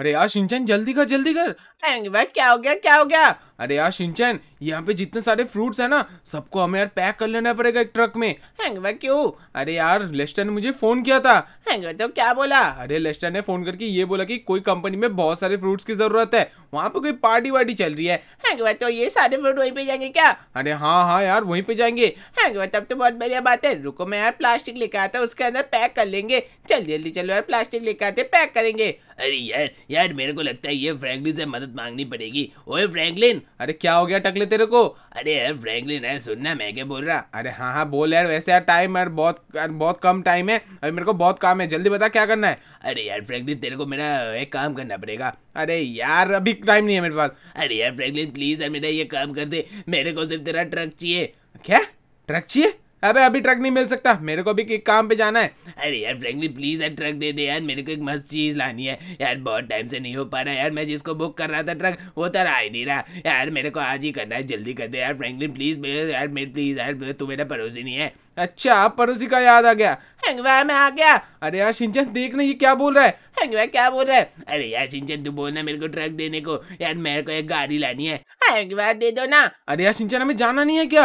अरे यार सिंचन जल्दी कर जल्दी कर अरे क्या हो गया क्या हो गया अरे यार शिनचैन यहाँ पे जितने सारे फ्रूट्स है ना सबको हमें यार पैक कर लेना पड़ेगा एक ट्रक में हैंगवा क्यों अरे यार लेस्टर ने मुझे फोन किया था हैंगवा तो क्या बोला अरे लेस्टर ने फोन करके ये बोला कि कोई कंपनी में बहुत सारे फ्रूट्स की जरूरत है वहाँ पे कोई पार्टी वार्टी चल रही है हैंगवा तो ये सारे फ्रूट वहीं पे जाएंगे क्या अरे हाँ हाँ यार वहीं पे जाएंगे हैंगवा तब तो बहुत बढ़िया बात है रुको मैं यार प्लास्टिक लेकर आता हूँ उसके अंदर पैक कर लेंगे जल्दी जल्दी चलो यार प्लास्टिक लेकर आते पैक करेंगे अरे यार यार मेरे को लगता है ये फ्रैंकलिन से मदद मांगनी पड़ेगी ओए फ्रैंकलिन अरे क्या हो गया टकले तेरे को अरे यार फ्रैंकलिन है सुनना मैं क्या बोल रहा अरे हाँ हाँ बोल यार वैसे यार टाइम यार बहुत यार बहुत कम टाइम है अभी मेरे को बहुत काम है जल्दी बता क्या करना है अरे यार फ्रैंकलिन तेरे को मेरा एक काम करना पड़ेगा अरे यार अभी टाइम नहीं है मेरे पास अरे यार फ्रैंकलिन प्लीज़ यार मेरा ये काम कर दे मेरे को सिर्फ तेरा ट्रक चाहिए क्या ट्रक चाहिए अबे अभी ट्रक नहीं मिल सकता मेरे को भी एक काम पे जाना है अरे यार फ्रेंकली प्लीज़ यार ट्रक दे दे यार मेरे को एक मस्त चीज़ लानी है यार बहुत टाइम से नहीं हो पा रहा यार मैं जिसको बुक कर रहा था ट्रक वो तो आ ही नहीं रहा यार मेरे को आज ही करना है जल्दी कर दे यार फ्रेंकली प्लीज़ यार मेरे प्लीज़ यार तू मेरा पड़ोसी नहीं है अच्छा आप पड़ोसी का याद आ गया हंगवा मैं आ गया अरे यार सिंचन देख नहीं क्या बोल रहा है हंगवा क्या बोल रहा है अरे यार सिंचन तू बोलना मेरे को ट्रक देने को यार मेरे को एक गाड़ी लानी है दे दो ना अरे यार सिंचन हमें जाना नहीं है क्या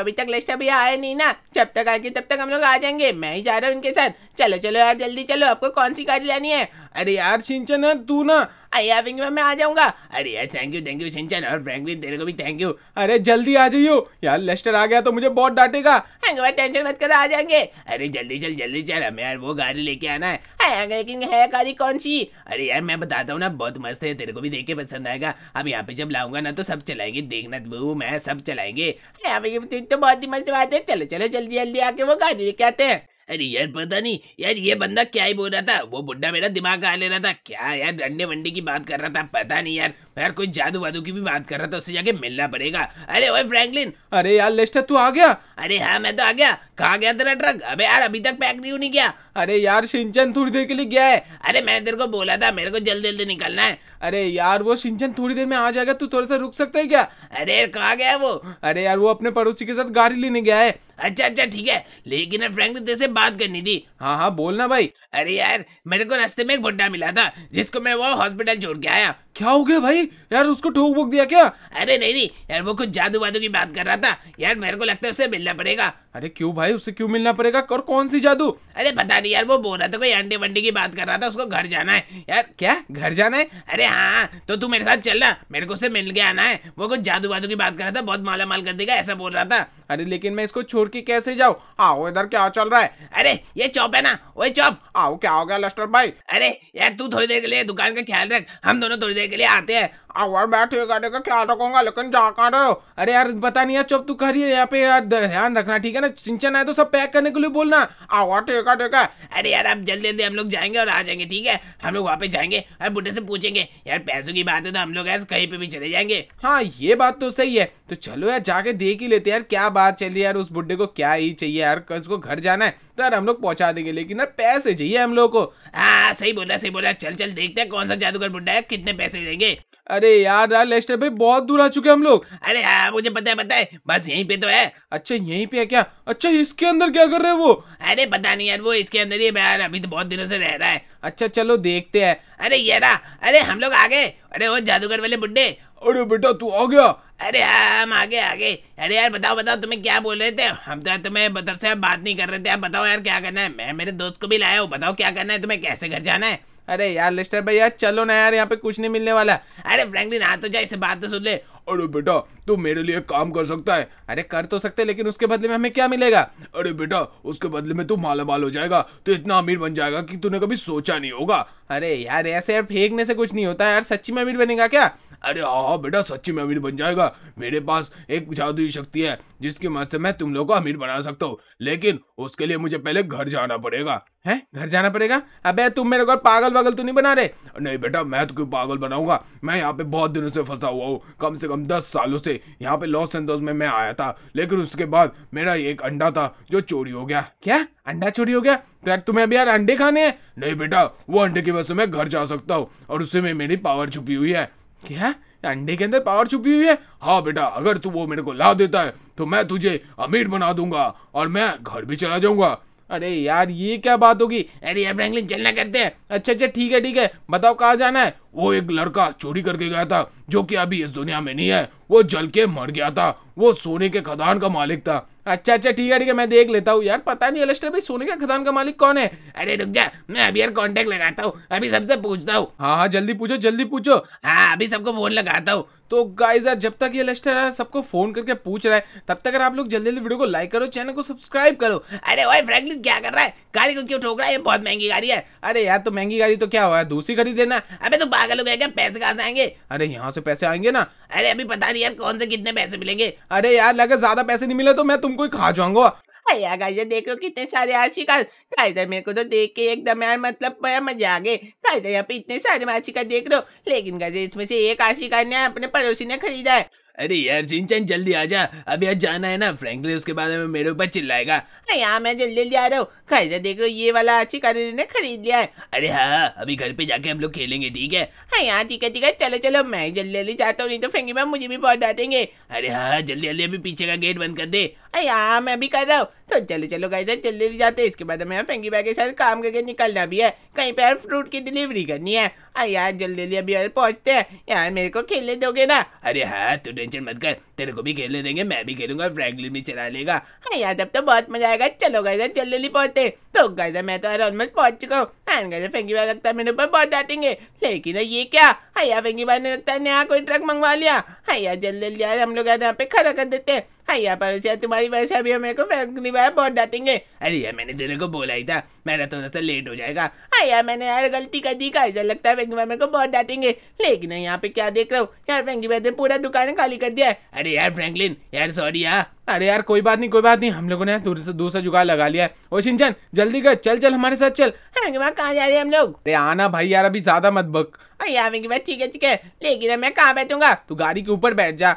अभी तक लिस्ट अभी आया नहीं ना ना जब तक आएंगे तब तक हम लोग आ जाएंगे मैं ही जा रहा हूँ उनके साथ चलो चलो यार जल्दी चलो आपको कौन सी गाड़ी लानी है अरे यार सिंचन है तू ना आई यार में मैं आ जाऊंगा अरे यार थैंक यू थैंक यू सिंचन और फ्रैंकलिन तेरे को भी थैंक यू अरे जल्दी आ जाइयो यार लेस्टर आ गया तो मुझे बहुत डांटेगा अंकल टेंशन मत कर आ जाएंगे अरे जल्दी चल जल्दी चल हमें यार वो गाड़ी लेके आना है लेकिन है गाड़ी कौन सी अरे यार मैं बताता हूँ ना बहुत मस्त है तेरे को भी देख के पसंद आएगा अब यहाँ पे जब लाऊंगा ना तो सब चलाएंगे देखना तो मैं सब चलाएंगे तो बहुत ही मस्त बात है चलो चलो जल्दी जल्दी आके वो गाड़ी लेके आते हैं अरे यार पता नहीं यार ये बंदा क्या ही बोल रहा था वो बुढ़ा मेरा दिमाग आ ले रहा था क्या यार डंडे वंडे की बात कर रहा था पता नहीं यार यार कोई जादू वादू की भी बात कर रहा था उससे जाके मिलना पड़ेगा अरे ओए फ्रैंकलिन अरे यार लेस्टर तू आ गया अरे हाँ मैं तो आ गया कहाँ गया तेरा ट्रक अबे यार अभी तक पैक नहीं होनी गया अरे यार सिंचन थोड़ी देर के लिए गया है अरे मैंने तेरे को बोला था मेरे को जल्दी जल्दी निकलना है अरे यार वो सिंचन थोड़ी देर में आ जाएगा तू थोड़ा सा रुक सकता है क्या अरे कहाँ गया वो अरे यार वो अपने पड़ोसी के साथ गाड़ी लेने गया है अच्छा अच्छा ठीक है लेकिन ने तेरे से बात करनी थी हाँ हाँ बोलना भाई अरे यार मेरे को रास्ते में एक बुड्ढा मिला था जिसको मैं वो हॉस्पिटल छोड़ के आया क्या हो गया भाई यार उसको ठोक बोक दिया क्या अरे नहीं नहीं यार वो कुछ जादू वादू की बात कर रहा था यार मेरे को लगता है उसे मिलना पड़ेगा अरे क्यों भाई उसे क्यों मिलना पड़ेगा और कौन सी जादू अरे पता नहीं यार वो बोल रहा था कोई अंडे वंडे की बात कर रहा था उसको घर जाना है यार क्या घर जाना है अरे हाँ तो तू मेरे साथ चलना मेरे को उसे मिल के आना है वो कुछ जादू वादू की बात कर रहा था बहुत माला माल कर देगा ऐसा बोल रहा था अरे लेकिन मैं इसको छोड़ के कैसे जाऊँ आओ इधर क्या चल रहा है अरे ये चौप है ना वही चौप आओ क्या हो गया लस्टर भाई अरे यार तू थोड़ी देर के लिए दुकान का ख्याल रख हम दोनों थोड़ी देर के लिए आते हैं और मैं ठीक करने का ख्याल रखूंगा लेकिन जा कर रहे हो अरे यार पता नहीं यार चुप तू करिए यहाँ पे यार ध्यान रखना ठीक है ना सिंचन आए तो सब पैक करने के लिए बोलना आवा ठीक है ठीक है अरे यार आप जल्दी जल्दी हम लोग जाएंगे और आ जाएंगे ठीक है हम लोग पे जाएंगे और बुढ़े से पूछेंगे यार पैसों की बात है तो हम लोग यार कहीं पे भी चले जाएंगे हाँ ये बात तो सही है तो चलो यार जाके देख ही लेते यार क्या बात है यार उस बुढ़े को क्या ही चाहिए यार उसको घर जाना है तो यार हम लोग पहुंचा देंगे लेकिन यार पैसे चाहिए चाहिए हम लोगों को आ, हाँ, सही बोला सही बोला चल चल देखते हैं कौन सा जादूगर बुढ़ा है कितने पैसे देंगे अरे यार यार लेस्टर भाई बहुत दूर आ चुके हम लोग अरे हाँ मुझे पता है पता है बस यहीं पे तो है अच्छा यहीं पे है क्या अच्छा इसके अंदर क्या कर रहे हैं वो अरे पता नहीं यार वो इसके अंदर ही यार अभी तो बहुत दिनों से रह रहा है अच्छा चलो देखते हैं अरे ये ना अरे हम लोग आ गए अरे वो जादूगर वाले बुड्ढे अरे बेटा तू आ गया अरे हाँ, हम आगे आगे अरे यार बताओ बताओ तुम्हें क्या बोल रहे थे हम तो तुम्हें मतलब से बात नहीं कर रहे थे आप बताओ यार क्या करना है मैं मेरे दोस्त को भी लाया हूँ बताओ क्या करना है तुम्हें कैसे घर जाना है अरे यार लिस्टर भाई यार चलो ना यार यहाँ पे कुछ नहीं मिलने वाला अरे फ्रेंकली ना तो जाए इसे बात तो सुन ले अरे बेटा तू मेरे लिए काम कर सकता है अरे कर तो सकते लेकिन उसके बदले में हमें क्या मिलेगा अरे बेटा उसके बदले में तू माला माल हो जाएगा तो इतना अमीर बन जाएगा कि तूने कभी सोचा नहीं होगा अरे यार ऐसे यार फेंकने से कुछ नहीं होता यार सच्ची में अमीर बनेगा क्या अरे हाँ बेटा सच्ची में अमीर बन जाएगा मेरे पास एक जादुई शक्ति है जिसकी मदद से मैं तुम लोगों को अमीर बना सकता हूँ लेकिन उसके लिए मुझे पहले घर जाना पड़ेगा है घर जाना पड़ेगा अबे तुम मेरे घर पागल वागल तो नहीं बना रहे नहीं बेटा मैं तो क्यों पागल बनाऊंगा मैं यहाँ पे बहुत दिनों से फंसा हुआ हूँ कम से कम दस सालों से यहाँ पे लॉस एंजल्स में मैं आया था लेकिन उसके बाद मेरा एक अंडा था जो चोरी हो गया क्या अंडा चोरी हो गया तो यार तुम्हें अभी यार अंडे खाने हैं नहीं बेटा वो अंडे की वजह से मैं घर जा सकता हूँ और उसमें मेरी पावर छुपी हुई है क्या अंडे के अंदर पावर छुपी हुई है हाँ बेटा अगर तू वो मेरे को ला देता है तो मैं तुझे अमीर बना दूंगा और मैं घर भी चला जाऊंगा अरे यार ये क्या बात होगी अरे यार फ्रैंकलिन चलना करते हैं अच्छा अच्छा ठीक है ठीक है बताओ कहाँ जाना है वो एक लड़का चोरी करके गया था जो कि अभी इस दुनिया में नहीं है वो जल के मर गया था वो सोने के खदान का मालिक था अच्छा अच्छा ठीक है ठीक है मैं देख लेता हूँ यार पता नहीं अलस्टर भाई सोने के खदान का मालिक कौन है अरे रुक जा मैं अभी यार कांटेक्ट लगाता हूँ अभी सबसे पूछता हूँ हाँ हाँ जल्दी पूछो जल्दी पूछो हाँ अभी सबको फोन लगाता हूँ तो गाइस जब तक ये लेस्टर सबको फोन करके पूछ रहा है तब तक आप लोग जल्दी जल्दी वीडियो को लाइक करो चैनल को सब्सक्राइब करो अरे भाई फ्रैंकलिन क्या कर रहा है गाड़ी को क्यों ठोक रहा है ये बहुत महंगी गाड़ी है अरे यार तो महंगी गाड़ी तो क्या हुआ दूसरी खरीद देना अभी तो पागल हो गए क्या पैसे कहाँ से आएंगे अरे यहाँ से पैसे आएंगे ना अरे अभी पता नहीं यार कौन से कितने पैसे मिलेंगे अरे यार लगे ज्यादा पैसे नहीं मिले तो मैं तुमको ही खा जाऊंगा भैया गाइस देखो कितने सारे आशिका कायदा मेरे को तो देख के एकदम यार मतलब बड़ा मजा आ गए कायदा यहाँ पे इतने सारे आशिका देख रहे हो लेकिन गाइस इसमें से एक आशिका ने अपने पड़ोसी ने खरीदा है अरे यार सिंचन जल्दी आजा अभी यार जाना है ना फ्रेंकली उसके बाद में मेरे ऊपर चिल्लाएगा अरे यहाँ मैं जल्दी जल्दी आ रहा हूँ से देख लो ये वाला अच्छी करेरे ने खरीद लिया है अरे हाँ, हाँ अभी घर पे जाके हम लोग खेलेंगे ठीक है हाँ यहाँ ठीक है ठीक है चलो चलो मैं जल्दी जल्दी जाता हूँ नहीं तो फ्रेंकली मैम मुझे भी बहुत डांटेंगे अरे हाँ, हाँ जल्दी जल्दी अभी पीछे का गेट बंद कर दे अरे हाँ, हाँ मैं भी कर रहा हूँ तो चलो चलो गाइस जल्दी जल्दी जाते हैं इसके बाद हमें फ्रेंकी भाई के साथ काम करके निकलना भी है कहीं पर फ्रूट की डिलीवरी करनी है यार जल्दी जल्दी अभी पहुंचते हैं यार मेरे को खेलने दोगे ना अरे हाँ तू टेंशन मत कर तेरे को भी खेलने देंगे मैं भी खेलूंगा फ्रैंकलिन भी चला लेगा हाँ यार तब तो बहुत मजा आएगा चलो गए जल्दी जल्दी पहुंचते तो गए मैं तो ऑलमोस्ट पहुँच चुका हूँ एंड गए फेंकी बार लगता है मेरे ऊपर बहुत डांटेंगे लेकिन ये क्या हाँ यार फेंकी बार ने लगता है नया कोई ट्रक मंगवा लिया हाँ यार जल्दी जल्दी यार हम लोग यहाँ पे खड़ा कर देते हैं भैया पड़ोसिया तुम्हारी वजह से अभी हमें को फर्क नहीं पाया बहुत डांटेंगे अरे यार मैंने तेरे को बोला ही था मेरा थोड़ा सा लेट हो जाएगा यार मैंने यार गलती कर दी का ऐसा लगता है फैंकी भाई मेरे को बहुत डांटेंगे लेकिन यहाँ पे क्या देख रहा हूँ यार फैंकी भाई ने पूरा दुकान खाली कर दिया है अरे यार फ्रेंकलिन यार सॉरी यार अरे यार कोई बात नहीं कोई बात नहीं हम लोगों ने दूसरा जुगाड़ लगा लिया है ओ सिंचन जल्दी कर चल चल हमारे साथ चल कहाँ जा रहे हैं हम लोग अरे आना भाई यार अभी ज्यादा मत बक अरे भाई ठीक है ठीक है लेकिन मैं कहाँ बैठूंगा तू गाड़ी के ऊपर बैठ जा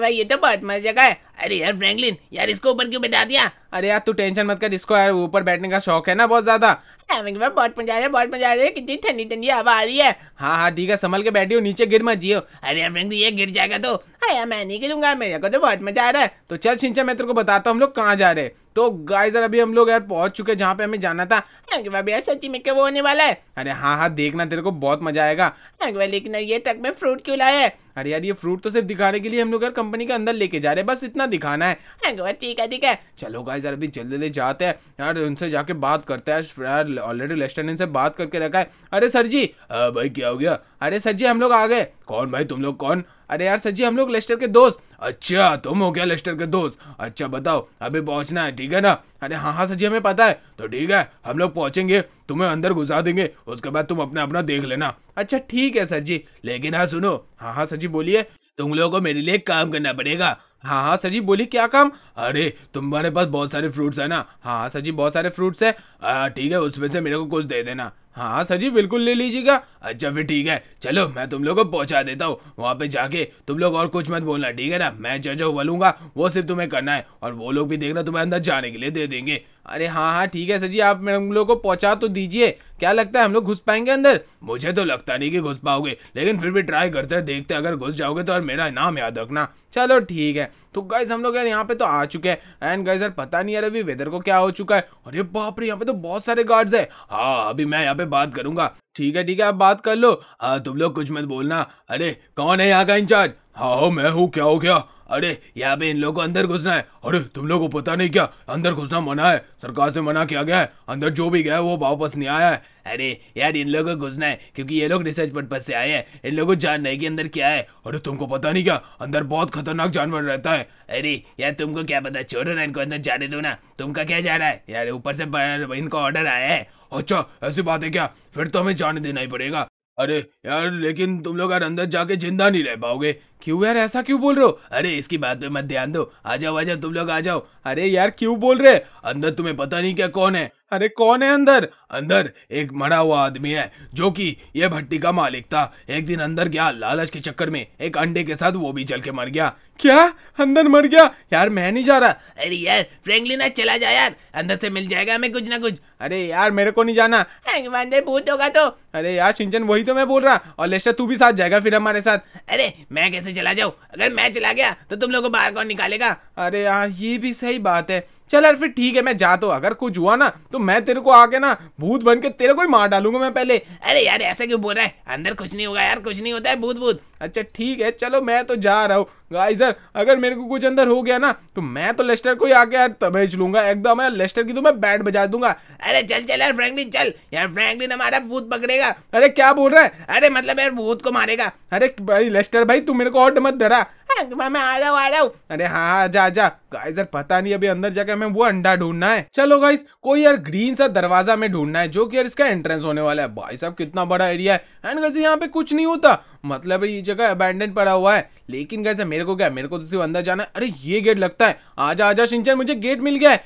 भाई ये तो बहुत मस्त जगह है अरे यार फ्रैंकलिन यार इसको ऊपर क्यों बैठा दिया अरे यार तू टेंशन मत कर इसको यार ऊपर बैठने का शौक है ना बहुत ज्यादा बहुत मजा आ रहा है बहुत मजा आ रहा है कितनी ठंडी ठंडी हवा आ रही है हाँ हाँ ठीक है संभल के बैठी हो नीचे गिर मत जियो अरे फ्रेंड ये गिर जाएगा तो अरे हाँ मैं नहीं गिरूंगा मेरे को तो बहुत मजा आ रहा है तो चल सिंचा मैं तेरे को बताता हूँ हम लोग कहाँ जा रहे हैं तो गाइस यार अभी हम लोग यार पहुंच चुके हैं जहाँ पे हमें जाना था सची में क्या वो होने वाला है अरे हाँ हाँ देखना तेरे को बहुत मजा आएगा लेकिन ये ट्रक में फ्रूट क्यों लाया है अरे यार ये फ्रूट तो सिर्फ दिखाने के लिए हम लोग यार कंपनी के अंदर लेके जा रहे हैं बस इतना दिखाना है ठीक है ठीक है चलो गाइस यार अभी जल्दी जल्दी जाते हैं यार उनसे जाके बात करते हैं यार ऑलरेडी लेफ्टिनेंट से बात करके रखा है अरे सर जी आ, भाई क्या हो गया अरे सर जी हम लोग आ गए कौन भाई तुम लोग कौन अरे यार सर जी हम लोग लेस्टर के दोस्त अच्छा तुम हो क्या लेस्टर के दोस्त अच्छा बताओ अभी पहुंचना है ठीक है ना अरे हाँ हाँ जी हमें पता है तो ठीक है हम लोग पहुंचेंगे तुम्हें अंदर घुसा देंगे उसके बाद तुम अपना अपना देख लेना अच्छा ठीक है सर जी लेकिन हाँ सुनो हाँ हाँ सर जी बोलिए तुम लोगों को मेरे लिए काम करना पड़ेगा हाँ हाँ सर जी बोलिए क्या काम अरे तुम्हारे पास बहुत सारे फ्रूट्स है ना हाँ हाँ सर जी बहुत सारे फ्रूट्स है ठीक है उसमें से मेरे को कुछ दे देना हाँ सर जी बिल्कुल ले लीजिएगा अच्छा फिर ठीक है चलो मैं तुम लोग को पहुंचा देता हूँ वहाँ पे जाके तुम लोग और कुछ मत बोलना ठीक है ना मैं जो जो बोलूंगा वो सिर्फ तुम्हें करना है और वो लोग भी देखना तुम्हें अंदर जाने के लिए दे देंगे अरे हाँ हाँ ठीक है सर जी आप हम लोग को पहुँचा तो दीजिए क्या लगता है हम लोग घुस पाएंगे अंदर मुझे तो लगता नहीं कि घुस पाओगे लेकिन फिर भी ट्राई करते हैं देखते अगर घुस जाओगे तो और मेरा नाम याद रखना चलो ठीक है तो गाइज हम लोग यार यहाँ पे तो आ चुके हैं एंड गाइज यार पता नहीं यार अभी वेदर को क्या हो चुका है अरे बाप रे यहाँ पे तो बहुत सारे गार्ड्स है हाँ अभी मैं यहाँ पे बात करूंगा ठीक है ठीक है आप बात कर लो हाँ तुम लोग कुछ मत बोलना अरे कौन है यहाँ का इंचार्ज हाँ, हाँ मैं हूँ क्या हो गया अरे यहाँ पे इन लोगों को अंदर घुसना है अरे तुम लोगों को पता नहीं क्या अंदर घुसना मना है सरकार से मना किया गया है अंदर जो भी गया वो वापस नहीं आया है अरे यार इन लोगों को घुसना है क्योंकि ये लोग रिसर्च पर्पज से आए हैं इन लोगों को जानना है कि अंदर क्या है अरे तुमको पता नहीं क्या अंदर बहुत खतरनाक जानवर रहता है अरे यार तुमको क्या पता छोड़ो ना इनको अंदर जाने दो ना तुमका क्या जा रहा है यार ऊपर से इनको ऑर्डर आया है अच्छा ऐसी बात है क्या फिर तो हमें जाने देना ही पड़ेगा अरे यार लेकिन तुम लोग यार अंदर जाके जिंदा नहीं रह पाओगे क्यों यार ऐसा क्यों बोल रहे हो अरे इसकी बात पे मत ध्यान दो आ जाओ आ जाओ तुम लोग आ जाओ अरे यार क्यों बोल रहे अंदर तुम्हें पता नहीं क्या कौन है अरे कौन है अंदर अंदर एक मरा हुआ आदमी है जो कि यह भट्टी का मालिक था एक दिन अंदर गया लालच के चक्कर में एक अंडे के साथ वो भी जल के मर गया क्या अंदर मर गया यार मैं नहीं जा रहा अरे यार फ्रेंकलिन चला जा यार अंदर से मिल जाएगा हमें कुछ ना कुछ अरे यार मेरे को नहीं जाना अंदर भूत होगा तो अरे यार सिंचन वही तो मैं बोल रहा और लेस्टर तू भी साथ जाएगा फिर हमारे साथ अरे मैं कैसे चला जाऊँ अगर मैं चला गया तो तुम लोग को बाहर कौन निकालेगा अरे यार ये भी सही बात है चल यार फिर ठीक है मैं जाता तो, हूँ अगर कुछ हुआ ना तो मैं तेरे को आके ना भूत बन के तेरे को ही मार डालूंगा मैं पहले अरे यार ऐसा क्यों बोल रहा है अंदर कुछ नहीं होगा यार कुछ नहीं होता है भूत भूत अच्छा ठीक है चलो मैं तो जा रहा हूँ गाइजर अगर मेरे को कुछ अंदर हो गया ना तो मैं तो लेस्टर को ही आके यार भेज लूंगा एकदम यार लेस्टर की तो मैं बैट बजा दूंगा अरे चल चल यार फ्रैंकलिन चल यार फ्रैंकलिन हमारा भूत पकड़ेगा अरे क्या बोल रहा है अरे मतलब यार भूत को मारेगा अरे भाई लेस्टर भाई तू मेरे को और मत डरा मैं आ रहा हूँ आ रहा हूँ अरे हाँ, हाँ जा जा गाइस यार पता नहीं अभी अंदर जाके हमें वो अंडा ढूंढना है चलो गाइस कोई यार ग्रीन सा दरवाजा में ढूंढना है जो कि यार इसका एंट्रेंस होने वाला है भाई साहब कितना बड़ा एरिया है एंड गाइस यहाँ पे कुछ नहीं होता मतलब ये जगह अबैंडन पड़ा हुआ है लेकिन कैसे मेरे को क्या मेरे को तो सिर्फ अंदर जाना है अरे ये गेट लगता है आजा आजा सिंचन मुझे गेट मिल गया है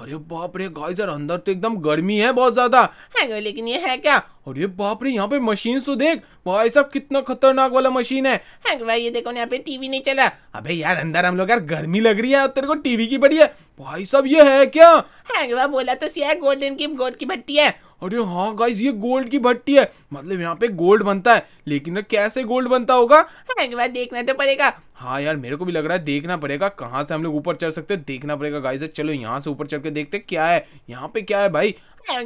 अरे बाप रे गाइस यार अंदर तो एकदम गर्मी है बहुत ज्यादा हाँ, लेकिन ये है क्या अरे बाप रे यहाँ पे मशीन तो देख भाई साहब कितना खतरनाक वाला मशीन है हाँ, भाई ये देखो यहाँ पे टीवी नहीं चला अबे यार अंदर हम लोग यार गर्मी लग रही है और तेरे को टीवी की बड़ी है भाई साहब ये है क्या हाँ, बोला तो सिया गोल्डन की गोल्ड की भट्टी है अरे हाँ गाइस ये गोल्ड की भट्टी है मतलब यहाँ पे गोल्ड बनता है लेकिन कैसे गोल्ड बनता होगा बार देखना तो पड़ेगा हाँ यार मेरे को भी लग रहा है देखना पड़ेगा कहाँ से हम लोग ऊपर चढ़ सकते हैं देखना पड़ेगा गाइस चलो यहाँ से ऊपर चढ़ के देखते क्या है यहाँ पे क्या है भाई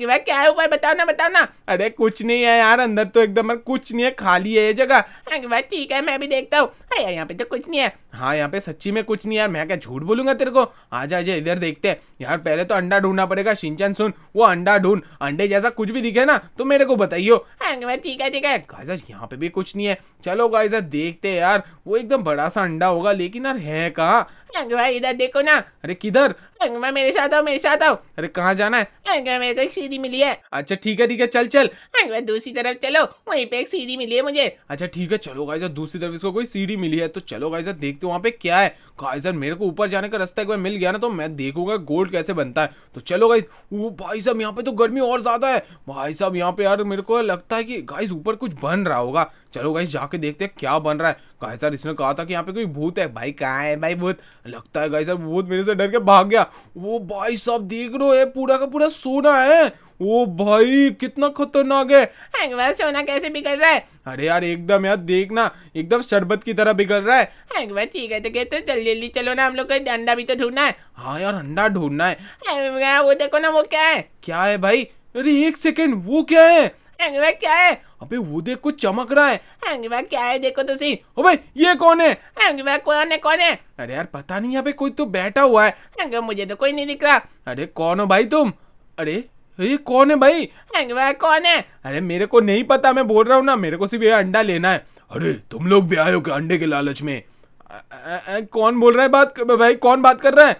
भाई क्या है ऊपर बताओ ना बताओ ना अरे कुछ नहीं है यार अंदर तो एकदम कुछ नहीं है खाली है ये जगह भाई ठीक है मैं भी देखता हूँ यहाँ पे तो कुछ नहीं है हाँ यहाँ पे सच्ची में कुछ नहीं है यार मैं क्या झूठ बोलूंगा तेरे को आ आजा इधर देखते हैं यार पहले तो अंडा ढूंढना पड़ेगा सिंचन सुन वो अंडा ढूंढ अंडे जैसे ऐसा कुछ भी दिखे ना तो मेरे को बताइयो ठीक है ठीक है गाइजर यहाँ पे भी कुछ नहीं है चलो गाइजर देखते यार वो एकदम बड़ा सा अंडा होगा लेकिन यार है कहाँ इधर देखो ना अरे किधर मैं मेरे साथ आओ मेरे साथ आओ अरे कहाँ जाना है मेरे को एक सीढ़ी मिली है अच्छा ठीक है ठीक है चल चल दूसरी तरफ चलो वहीं पे एक सीढ़ी मिली है मुझे अच्छा ठीक है चलो गाइजर दूसरी तरफ इसको कोई सीढ़ी मिली है तो चलो गाइजर देखते वहाँ पे क्या है गाइजर मेरे को ऊपर जाने का रास्ता एक बार मिल गया ना तो मैं देखूंगा गोल्ड कैसे बनता है तो चलो गाइज वो भाई साहब यहाँ पे तो गर्मी और ज्यादा है भाई साहब यहाँ पे यार मेरे को लगता है की गाइज ऊपर कुछ बन रहा होगा चलो गाइज जाके देखते हैं क्या बन रहा है गाइज इसने कहा था कि यहाँ पे कोई भूत है भाई कहाँ है भाई भूत लगता है गाइस अब भूत मेरे से डर के भाग गया वो भाई साहब देख रो ये पूरा का पूरा सोना है ओ भाई कितना खतरनाक है हाँ, सोना कैसे बिगड़ रहा है अरे यार एकदम यार देखना एकदम शरबत की तरह बिगड़ रहा है अकबर हाँ, ठीक है तो कहते जल्दी जल्दी चलो ना हम लोग को अंडा भी तो ढूंढना है हाँ यार अंडा ढूंढना है हाँ, वो देखो ना वो क्या है क्या है भाई अरे एक सेकेंड वो क्या है क्या है अबे वो देख कुछ चमक रहा है अंगवा क्या है देखो तो सही ओ भाई ये कौन है अंगवा कौन है कौन है अरे यार पता नहीं यहाँ पे कोई तो बैठा हुआ है अंगवा मुझे तो कोई नहीं दिख रहा अरे कौन हो भाई तुम अरे ये कौन है भाई अंगवा कौन है अरे मेरे को नहीं पता मैं बोल रहा हूँ ना मेरे को सिर्फ ये अंडा लेना है अरे तुम लोग भी आए हो क्या अंडे के लालच में आ, आ, आ, कौन बोल रहा है बात भाई कौन बात कर रहा है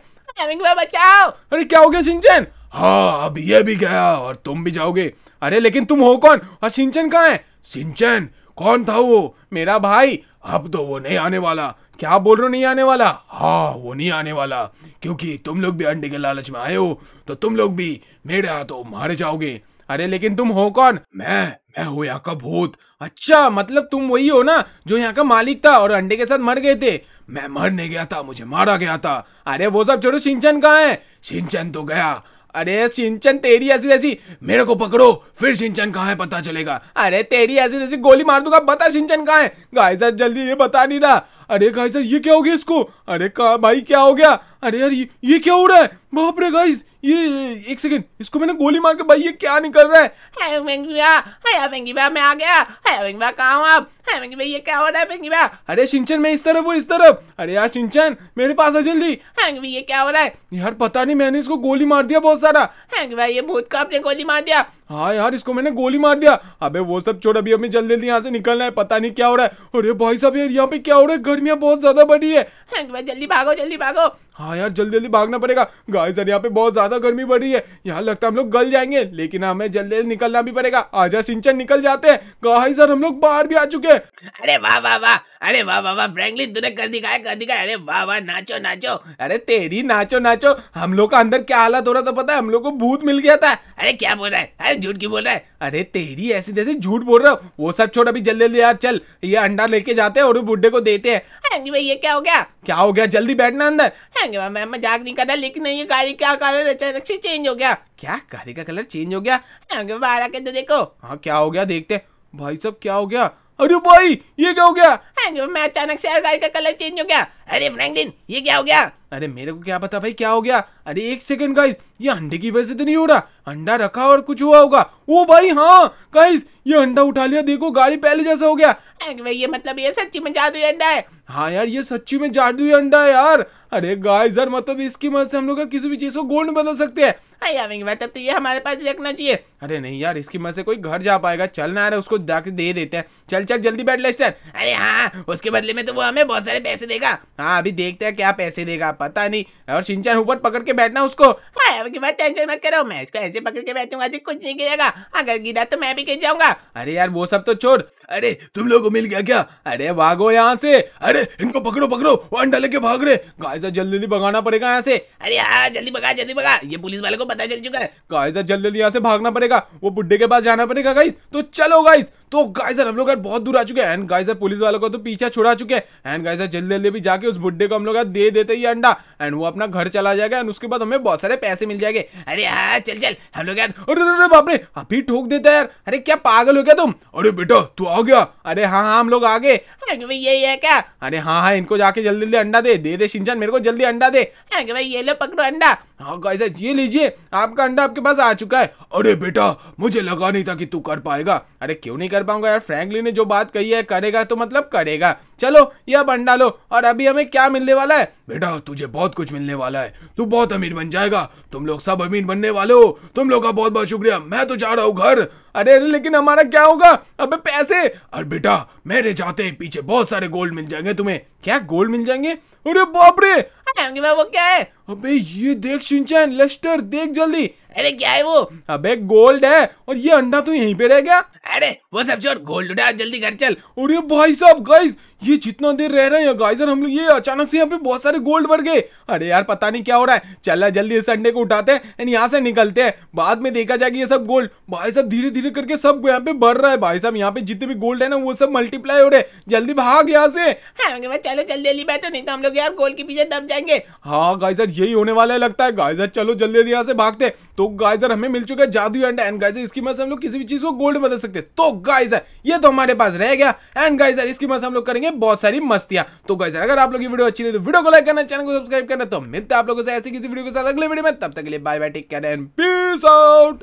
बचाओ अरे क्या हो गया सिंचन हाँ अब ये भी गया और तुम भी जाओगे अरे लेकिन तुम हो कौन और सिंचन कहाँ है सिंचन कौन था वो मेरा भाई अब तो वो नहीं आने वाला क्या बोल रहे हो नहीं आने वाला हाँ वो नहीं आने वाला क्योंकि तुम लोग भी अंडे के लालच में आए हो तो तुम लोग भी मेरे हाथों मारे जाओगे अरे लेकिन तुम हो कौन मैं मैं हूँ यहाँ का भूत अच्छा मतलब तुम वही हो ना जो यहाँ का मालिक था और अंडे के साथ मर गए थे मैं मरने गया था मुझे मारा गया था अरे वो सब छोड़ो सिंचन कहाँ है सिंचन तो गया अरे सिंचन तेरी ऐसी जैसी मेरे को पकड़ो फिर सिंचन कहाँ है पता चलेगा अरे तेरी ऐसी जैसी गोली मार दूंगा बता सिंचन कहाँ है गाय सर जल्दी ये बता नहीं रहा अरे गाय सर ये क्या हो गया इसको अरे कहा भाई क्या हो गया अरे यार ये ये क्या हो रहा है बाप रे गाइस ये, एक सेकंड इसको मैंने गोली मार के भाई ये क्या निकल रहा है हाय वेंगी भैया हाय वेंगी भैया मैं आ गया हाय वेंगी भैया कहां हो आप हाय वेंगी भैया ये क्या हो रहा है वेंगी भैया अरे शिनचैन मैं इस तरफ हूं इस तरफ अरे यार शिनचैन मेरे पास आ जल्दी हाय वेंगी भैया ये क्या हो रहा है यार पता नहीं मैंने इसको गोली मार दिया बहुत सारा हाय वेंगी भैया ये भूत को आपने गोली मार दिया हाँ यार इसको मैंने गोली मार दिया अबे वो सब छोड़ अभी हमें जल्दी जल्दी यहाँ से निकलना है पता नहीं क्या हो रहा है अरे भाई साहब यार यहाँ पे क्या हो रहा है गर्मियाँ बहुत ज्यादा बढ़ी है जल्दी भागो जल्दी भागो हाँ यार जल्दी जल्दी भागना पड़ेगा गाय सर यहाँ पे बहुत ज्यादा गर्मी बढ़ रही है यहाँ लगता है हम लोग गल जाएंगे लेकिन हाँ, हमें जल्दी जल्दी निकलना भी पड़ेगा आजा सिंचन निकल जाते हैं गाय सर हम लोग बाहर भी आ चुके हैं अरे वाह वाह वाह अरे वाह वाह वाह फ्रैंकलिन तूने कर दिखाया कर दिखाया अरे वाह वाह नाचो नाचो अरे तेरी नाचो नाचो हम लोग का अंदर क्या हालत हो रहा था पता है हम लोग को भूत मिल गया था अरे क्या बोल रहा है अरे झूठ क्यों बोल रहा है अरे तेरी ऐसी जैसे झूठ बोल रहा हो वो सब छोड़ अभी जल्दी जल्दी यार चल ये अंडा लेके जाते हैं और बुढ़े को देते हैं भैया क्या हो गया क्या हो गया जल्दी बैठना अंदर मैं मजाक नहीं कर रहा लेकिन ये गाड़ी क्या कलर अचानक से चेंज हो गया क्या गाड़ी का कलर चेंज हो गया बाहर आके तो देखो हाँ क्या हो गया देखते भाई सब क्या हो गया अरे भाई ये क्या हो गया मैं अचानक से गाड़ी का कलर चेंज हो गया अरे फ्रैंकलिन ये क्या हो गया अरे मेरे को क्या पता भाई क्या हो गया अरे एक सेकंड गाइस ये अंडे की वजह से तो नहीं हो रहा अंडा रखा और कुछ हुआ होगा ओ भाई हाँ गाइस ये अंडा उठा लिया देखो गाड़ी पहले जैसा हो गया ये मतलब ये सच्ची में जादू अंडा है हाँ यार ये सच्ची में जादू अंडा है यार अरे गाइस यार मतलब इसकी मदद से हम लोग किसी भी चीज को गोल्ड बदल सकते हैं मतलब तो ये हमारे पास रखना चाहिए अरे नहीं यार इसकी मदद से कोई घर जा पाएगा चल ना यार उसको दे देते हैं चल चल जल्दी बैठ लेस्टर अरे हाँ उसके बदले में तो वो हमें बहुत सारे पैसे देगा हाँ अभी देखते हैं क्या पैसे देगा पता नहीं और सिंचन ऊपर पकड़ के बैठना उसको हाँ, बात टेंशन मत करो मैं इसको ऐसे पकड़ के बैठूंगा तो कुछ नहीं गिरेगा अगर गिरा तो मैं भी गिर जाऊंगा अरे यार वो सब तो छोड़ अरे तुम लोग को मिल गया क्या अरे भागो यहाँ से अरे इनको पकड़ो पकड़ो वो अंडा लेके भाग रहे गाय जल्दी जल्दी भगाना पड़ेगा यहाँ से अरे हाँ जल्दी भगा जल्दी भगा ये पुलिस वाले को पता चल चुका है गाय जल्दी जल्दी यहाँ से भागना पड़ेगा वो बुढ़े के पास जाना पड़ेगा गाइस तो चलो गाइस तो गाइजर हम लोग यार बहुत दूर आ चुके हैं एंड गाइजर पुलिस वालों को तो पीछा छुड़ा चुके हैं एंड गाइजर जल्दी जल्दी भी जाके उस बुड्ढे को हम लोग यार दे देते ही अंडा एंड वो अपना घर चला जाएगा एंड उसके बाद हमें बहुत सारे पैसे मिल जाएंगे अरे हाँ चल चल हम लोग यार बापरे अभी ठोक देता है यार अरे क्या पागल हो गया तुम अरे बेटा तू आ गया अरे हाँ हाँ हम लोग आ गए ये है क्या अरे हाँ हाँ इनको जाके जल्दी जल्दी अंडा दे दे दे सिंचन मेरे को जल्दी अंडा दे भाई ये लो पकड़ो अंडा हाँ ये लीजिए आपका अंडा आपके पास आ चुका है अरे बेटा मुझे लगा नहीं था कि तू कर पाएगा अरे क्यों नहीं कर पाऊंगा यार फ्रैंकली ने जो बात कही है करेगा तो मतलब करेगा चलो यह बंडा लो और अभी हमें क्या मिलने वाला है बेटा तुझे बहुत कुछ मिलने वाला है तू बहुत अमीर बन जाएगा तुम लोग सब अमीर बनने वाले हो तुम लोग का बहुत बहुत शुक्रिया मैं तो जा रहा हूँ घर अरे अरे लेकिन हमारा क्या होगा अबे पैसे अरे बेटा मेरे जाते पीछे बहुत सारे गोल्ड मिल जाएंगे तुम्हें क्या गोल्ड मिल जाएंगे अरे बाप रे वो क्या है अबे ये देख सिंचन लेस्टर देख जल्दी अरे क्या है वो अबे गोल्ड है और ये अंडा तो यहीं पे रह गया अरे वो सब छोड़ गोल्ड उठा जल्दी घर चल ये भाई साहब गाइस ये जितना देर रह रहे हैं हम लोग ये अचानक से यहाँ पे बहुत सारे गोल्ड भर गए अरे यार पता नहीं क्या हो रहा है चला जल्दी इस अंडे को उठाते हैं यहाँ से निकलते हैं बाद में देखा जाएगी ये सब गोल्ड भाई साहब धीरे धीरे करके सब यहाँ पे बढ़ रहा है भाई साहब यहाँ पे जितने भी गोल्ड है ना वो सब मल्टीप्लाई हो रहे जल्दी भाग यहाँ से हाँ, चलो जल्दी जल्दी बैठो नहीं तो हम लोग यार गोल्ड के पीछे दब जाएंगे हाँ गाइजर यही होने वाला लगता है गाइजर चलो जल्दी जल्दी यहाँ से भागते तो गाइजर हमें मिल चुका है जादू एंड एंड गाइजर इसकी मदद से हम लोग किसी भी चीज को गोल्ड बदल सकते हैं तो गाइजर ये तो हमारे पास रह गया एंड गाइजर इसकी मदद से हम लोग करेंगे बहुत सारी मस्तियां तो गाइजर अगर आप लोग ये वीडियो अच्छी लगी तो वीडियो को लाइक करना चैनल को सब्सक्राइब करना तो मिलते हैं आप लोगों से ऐसी किसी वीडियो के साथ अगले वीडियो में तब तक के लिए bye bye take care and peace out